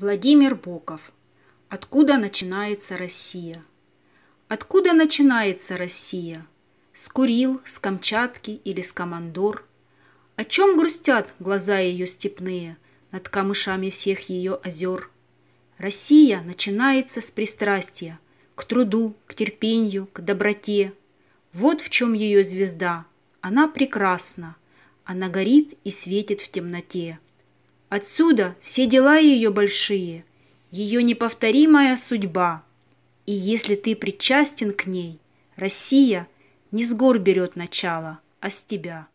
Владимир Боков. Откуда начинается Россия? Откуда начинается Россия? С Курил, с Камчатки или с Командор? О чем грустят глаза ее степные над камышами всех ее озер? Россия начинается с пристрастия к труду, к терпению, к доброте. Вот в чем ее звезда. Она прекрасна. Она горит и светит в темноте. Отсюда все дела ее большие, ее неповторимая судьба. И если ты причастен к ней, Россия не с гор берет начало, а с тебя.